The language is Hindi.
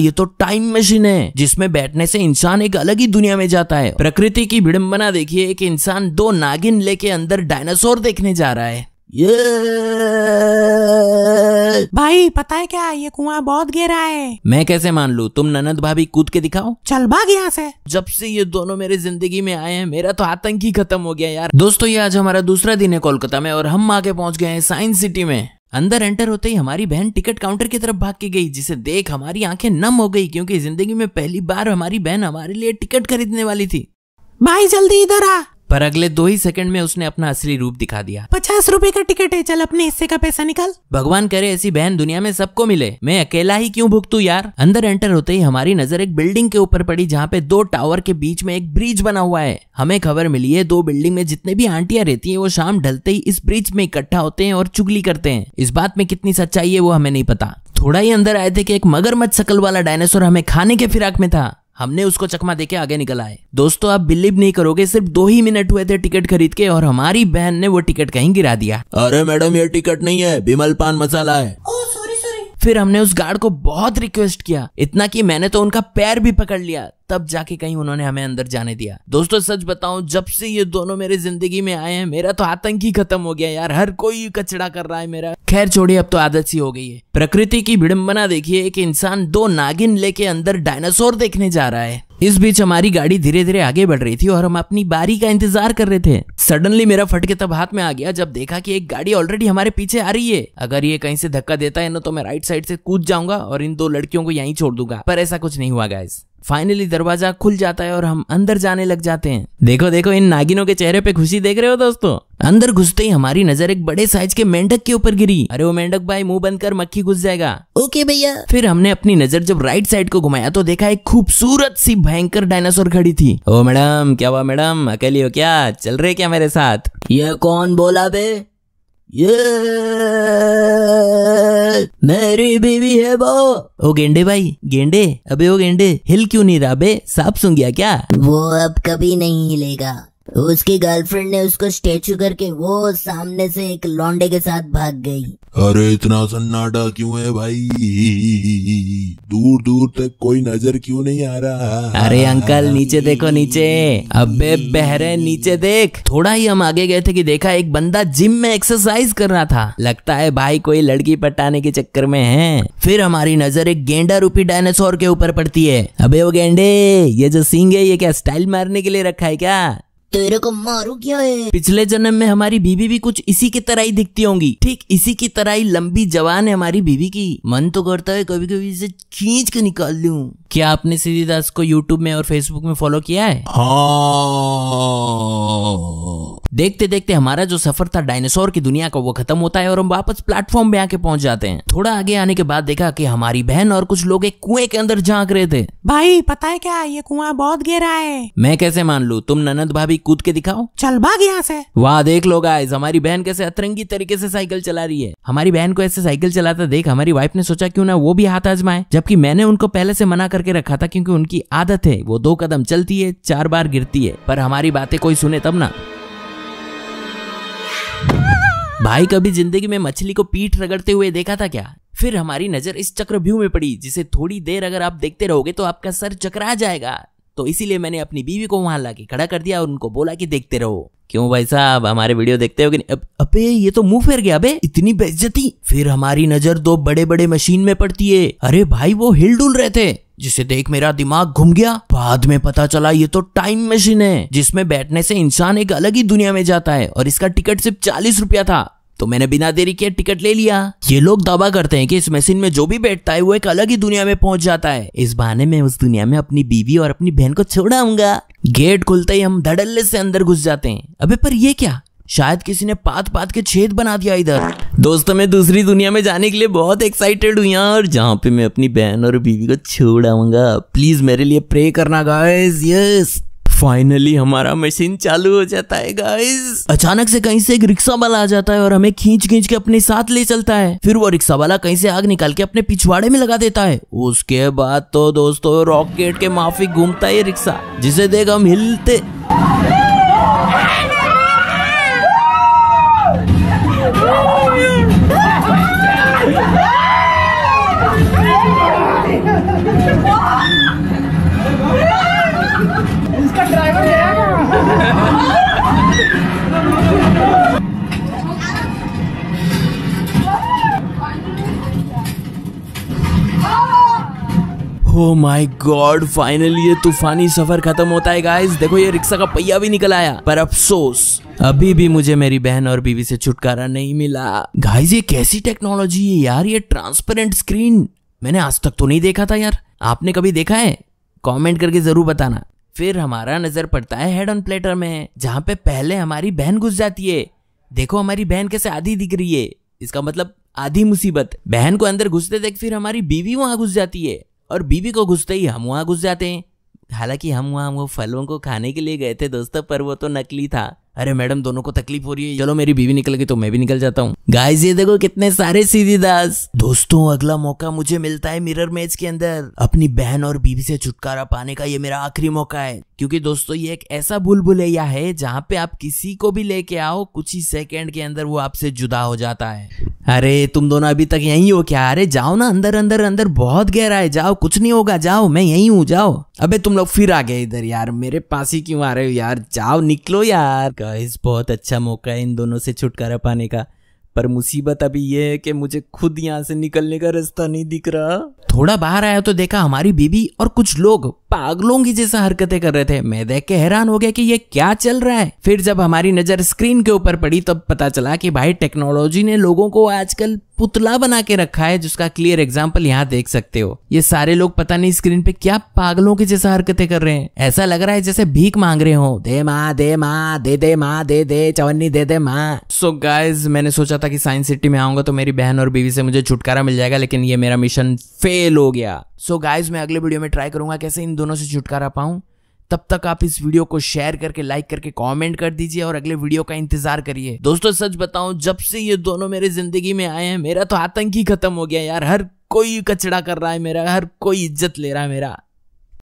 ये तो टाइम मशीन है जिसमें बैठने से इंसान एक अलग ही दुनिया में जाता है प्रकृति की विडम्बना देखिए एक इंसान दो नागिन लेके अंदर डायनासोर देखने जा रहा है ये भाई पता है क्या ये कुआं बहुत गहरा है मैं कैसे मान लू तुम ननद भाभी कूद के दिखाओ चल भाग यहाँ से जब से ये दोनों मेरे जिंदगी में आए हैं मेरा तो आतंक ही खत्म हो गया यार दोस्तों ये आज हमारा दूसरा दिन है कोलकाता में और हम आके पहुंच गए हैं साइंस सिटी में अंदर एंटर होते ही हमारी बहन टिकट काउंटर की तरफ भाग के गई जिसे देख हमारी आंखें नम हो गई क्योंकि जिंदगी में पहली बार हमारी बहन हमारे लिए टिकट खरीदने वाली थी भाई जल्दी इधर आ पर अगले दो ही सेकंड में उसने अपना असली रूप दिखा दिया पचास रूपए का टिकट है चल अपने हिस्से का पैसा निकाल भगवान करे ऐसी बहन दुनिया में सबको मिले मैं अकेला ही क्यों भुगतू यार अंदर एंटर होते ही हमारी नजर एक बिल्डिंग के ऊपर पड़ी जहाँ पे दो टावर के बीच में एक ब्रिज बना हुआ है हमें खबर मिली है दो बिल्डिंग में जितने भी आंटिया रहती है वो शाम ढलते ही इस ब्रिज में इकट्ठा होते हैं और चुगली करते हैं इस बात में कितनी सच्चाई है वो हमें नहीं पता थोड़ा ही अंदर आए थे कि एक मगरमच्छ शकल वाला डायनासोर हमें खाने के फिराक में था हमने उसको चकमा देके आगे निकल आए दोस्तों आप बिलीव नहीं करोगे सिर्फ दो ही मिनट हुए थे टिकट खरीद के और हमारी बहन ने वो टिकट कहीं गिरा दिया अरे मैडम ये टिकट नहीं है बिमल पान मसाला है फिर हमने उस गार्ड को बहुत रिक्वेस्ट किया इतना कि मैंने तो उनका पैर भी पकड़ लिया तब जाके कहीं उन्होंने हमें अंदर जाने दिया दोस्तों सच बताऊं जब से ये दोनों मेरे जिंदगी में आए हैं मेरा तो आतंक ही खत्म हो गया यार हर कोई कचड़ा कर रहा है मेरा खैर छोड़िए अब तो आदत सी हो गई है प्रकृति की भिड़म्बना देखिए एक इंसान दो नागिन लेके अंदर डायनासोर देखने जा रहा है इस बीच हमारी गाड़ी धीरे धीरे आगे बढ़ रही थी और हम अपनी बारी का इंतजार कर रहे थे सडनली मेरा फटके तब हाथ में आ गया जब देखा कि एक गाड़ी ऑलरेडी हमारे पीछे आ रही है अगर ये कहीं से धक्का देता है ना तो मैं राइट साइड से कूद जाऊंगा और इन दो लड़कियों को यहीं छोड़ दूंगा पर ऐसा कुछ नहीं हुआ गाइस फाइनली दरवाजा खुल जाता है और हम अंदर जाने लग जाते हैं देखो देखो इन नागिनों के चेहरे पे खुशी देख रहे हो दोस्तों अंदर घुसते ही हमारी नजर एक बड़े साइज के मेंढक के ऊपर गिरी अरे वो मेंढक भाई मुंह बंद कर मक्खी घुस जाएगा ओके भैया फिर हमने अपनी नजर जब राइट साइड को घुमाया तो देखा एक खूबसूरत सी भयंकर डायनासोर खड़ी थी ओ मैडम क्या हुआ मैडम अकेली हो क्या चल रहे क्या मेरे साथ ये कौन बोला बे ये मेरी बीवी है वो ओ गेंडे भाई गेंडे अबे ओ गेंडे हिल क्यों नहीं रहा बे सांप सुन गया क्या वो अब कभी नहीं हिलेगा उसकी गर्लफ्रेंड ने उसको स्टेचू करके वो सामने से एक लौंडे के साथ भाग गई अरे इतना सन्नाटा क्यों है भाई दूर दूर तक कोई नजर क्यों नहीं आ रहा अरे अंकल नीचे देखो नीचे अबे बहरे नीचे देख थोड़ा ही हम आगे गए थे कि देखा एक बंदा जिम में एक्सरसाइज कर रहा था लगता है भाई कोई लड़की पटाने के चक्कर में है फिर हमारी नजर एक गेंडा रूपी डायनासोर के ऊपर पड़ती है अबे वो गेंडे ये जो सिंह है ये क्या स्टाइल मारने के लिए रखा है क्या तेरे को मारू क्या है पिछले जन्म में हमारी बीबी भी कुछ इसी की तरह ही दिखती होंगी ठीक इसी की तरह ही लंबी जवान है हमारी बीबी की मन तो करता है कभी कभी इसे खींच के निकाल लू क्या आपने सीधी दास को यूट्यूब में और फेसबुक में फॉलो किया है हाँ देखते देखते हमारा जो सफर था डायनासोर की दुनिया का वो खत्म होता है और हम वापस प्लेटफॉर्म में आके पहुंच जाते हैं थोड़ा आगे आने के बाद देखा कि हमारी बहन और कुछ लोग एक कुएं के अंदर झांक रहे थे भाई पता है क्या ये कुआं बहुत गहरा है मैं कैसे मान लू तुम ननद भाभी कूद के दिखाओ चल भाग यहाँ से वाह देख लो गाइस हमारी बहन कैसे अतरंगी तरीके से साइकिल चला रही है हमारी बहन को ऐसे साइकिल चलाता देख हमारी वाइफ ने सोचा क्यों ना वो भी हाथ आजमाए जबकि मैंने उनको पहले से मना करके रखा था क्योंकि उनकी आदत है वो दो कदम चलती है चार बार गिरती है पर हमारी बातें कोई सुने तब ना भाई कभी जिंदगी में मछली को पीठ रगड़ते हुए देखा था क्या फिर हमारी नजर इस चक्रव्यूह में पड़ी जिसे थोड़ी देर अगर आप देखते रहोगे तो आपका सर चकरा जाएगा तो इसीलिए मैंने अपनी बीवी को वहां लाके खड़ा कर दिया और उनको बोला कि देखते रहो क्यों भाई साहब हमारे वीडियो देखते हो कि अबे ये तो मुंह फेर गया अबे इतनी बेइज्जती फिर हमारी नजर दो बड़े बड़े मशीन में पड़ती है अरे भाई वो हिल डुल रहे थे जिसे देख मेरा दिमाग घूम गया बाद में पता चला ये तो टाइम मशीन है जिसमें बैठने से इंसान एक अलग ही दुनिया में जाता है और इसका टिकट सिर्फ चालीस रुपया था तो मैंने बिना देरी किए टिकट ले लिया ये लोग दावा करते हैं कि इस मशीन में जो भी बैठता है वो एक अलग ही दुनिया में पहुंच जाता है इस बहाने में उस दुनिया में अपनी बीवी और अपनी बहन को छोड़ाऊंगा गेट खुलते ही हम धड़ल्ले से अंदर घुस जाते हैं अबे पर ये क्या शायद किसी ने पात पात के छेद बना दिया इधर दोस्तों मैं दूसरी दुनिया में जाने के लिए बहुत एक्साइटेड हूँ यार जहाँ पे मैं अपनी बहन और बीवी को छोड़ आऊंगा प्लीज मेरे लिए प्रे करना गाइस यस फाइनली हमारा मशीन चालू हो जाता है गाइस अचानक से कहीं से एक रिक्शा वाला आ जाता है और हमें खींच खींच के अपने साथ ले चलता है फिर वो रिक्शा वाला कहीं से आग निकाल के अपने पिछवाड़े में लगा देता है उसके बाद तो दोस्तों रॉकेट के माफी घूमता है रिक्शा जिसे देख हम हिलते ओ माय गॉड फाइनली ये तूफानी सफर खत्म होता है गाइस देखो ये रिक्शा का पहिया भी निकल आया पर अफसोस अभी भी मुझे मेरी बहन और बीवी से छुटकारा नहीं मिला गाइस ये कैसी टेक्नोलॉजी है यार ये ट्रांसपेरेंट स्क्रीन मैंने आज तक तो नहीं देखा था यार आपने कभी देखा है कमेंट करके जरूर बताना फिर हमारा नजर पड़ता है हेड ऑन प्लेटर में जहाँ पे पहले हमारी बहन घुस जाती है देखो हमारी बहन कैसे आधी दिख रही है इसका मतलब आधी मुसीबत बहन को अंदर घुसते देख फिर हमारी बीवी वहां घुस जाती है और बीवी को घुसते ही हम वहाँ घुस जाते हैं हालांकि हम वहाँ वो फलों को खाने के लिए गए थे दोस्तों पर वो तो नकली था अरे मैडम दोनों को तकलीफ हो रही है चलो मेरी बीवी निकल गई तो मैं भी निकल जाता हूँ गाइस ये देखो कितने सारे सीधी दास दोस्तों अगला मौका मुझे मिलता है मिरर मैच के अंदर अपनी बहन और बीवी से छुटकारा पाने का ये मेरा आखिरी मौका है क्योंकि दोस्तों ये एक ऐसा भूल भुलैया है जहाँ पे आप किसी को भी लेके आओ कुछ ही सेकेंड के अंदर वो आपसे जुदा हो जाता है अरे तुम दोनों अभी तक यहीं हो क्या अरे जाओ ना अंदर अंदर अंदर बहुत गहरा है जाओ कुछ नहीं होगा जाओ मैं यहीं हूँ जाओ अबे तुम लोग फिर आ गए इधर यार मेरे पास ही क्यों आ रहे हो यार जाओ निकलो यार गाइस बहुत अच्छा मौका है इन दोनों से छुटकारा पाने का पर मुसीबत अभी ये है कि मुझे खुद यहाँ से निकलने का रास्ता नहीं दिख रहा थोड़ा बाहर आया तो देखा हमारी बीबी और कुछ लोग पागलों की जैसा हरकतें कर रहे थे मैं देख के हैरान हो गया कि ये क्या चल रहा है फिर जब हमारी नजर स्क्रीन के ऊपर पड़ी तब पता चला कि भाई टेक्नोलॉजी ने लोगों को आजकल पुतला बना के रखा है जिसका क्लियर एग्जाम्पल यहाँ देख सकते हो ये सारे लोग पता नहीं स्क्रीन पे क्या पागलों की जैसा हरकतें कर रहे हैं ऐसा लग रहा है जैसे भीख मांग रहे हो दे माँ दे माँ दे दे माँ दे दे चवन्नी दे दे माँ सो गाइज मैंने सोचा था कि साइंस सिटी में आऊंगा तो मेरी बहन और बीवी से मुझे छुटकारा मिल जाएगा लेकिन ये मेरा मिशन फेल हो गया सो so गाइज मैं अगले वीडियो में ट्राई करूंगा कैसे इन दोनों से छुटकारा पाऊँ तब तक आप इस वीडियो को शेयर करके लाइक करके कॉमेंट कर दीजिए और अगले वीडियो का इंतजार करिए दोस्तों सच बताऊं जब से ये दोनों मेरे जिंदगी में आए हैं मेरा तो आतंक ही खत्म हो गया यार हर कोई कचड़ा कर रहा है मेरा हर कोई इज्जत ले रहा है मेरा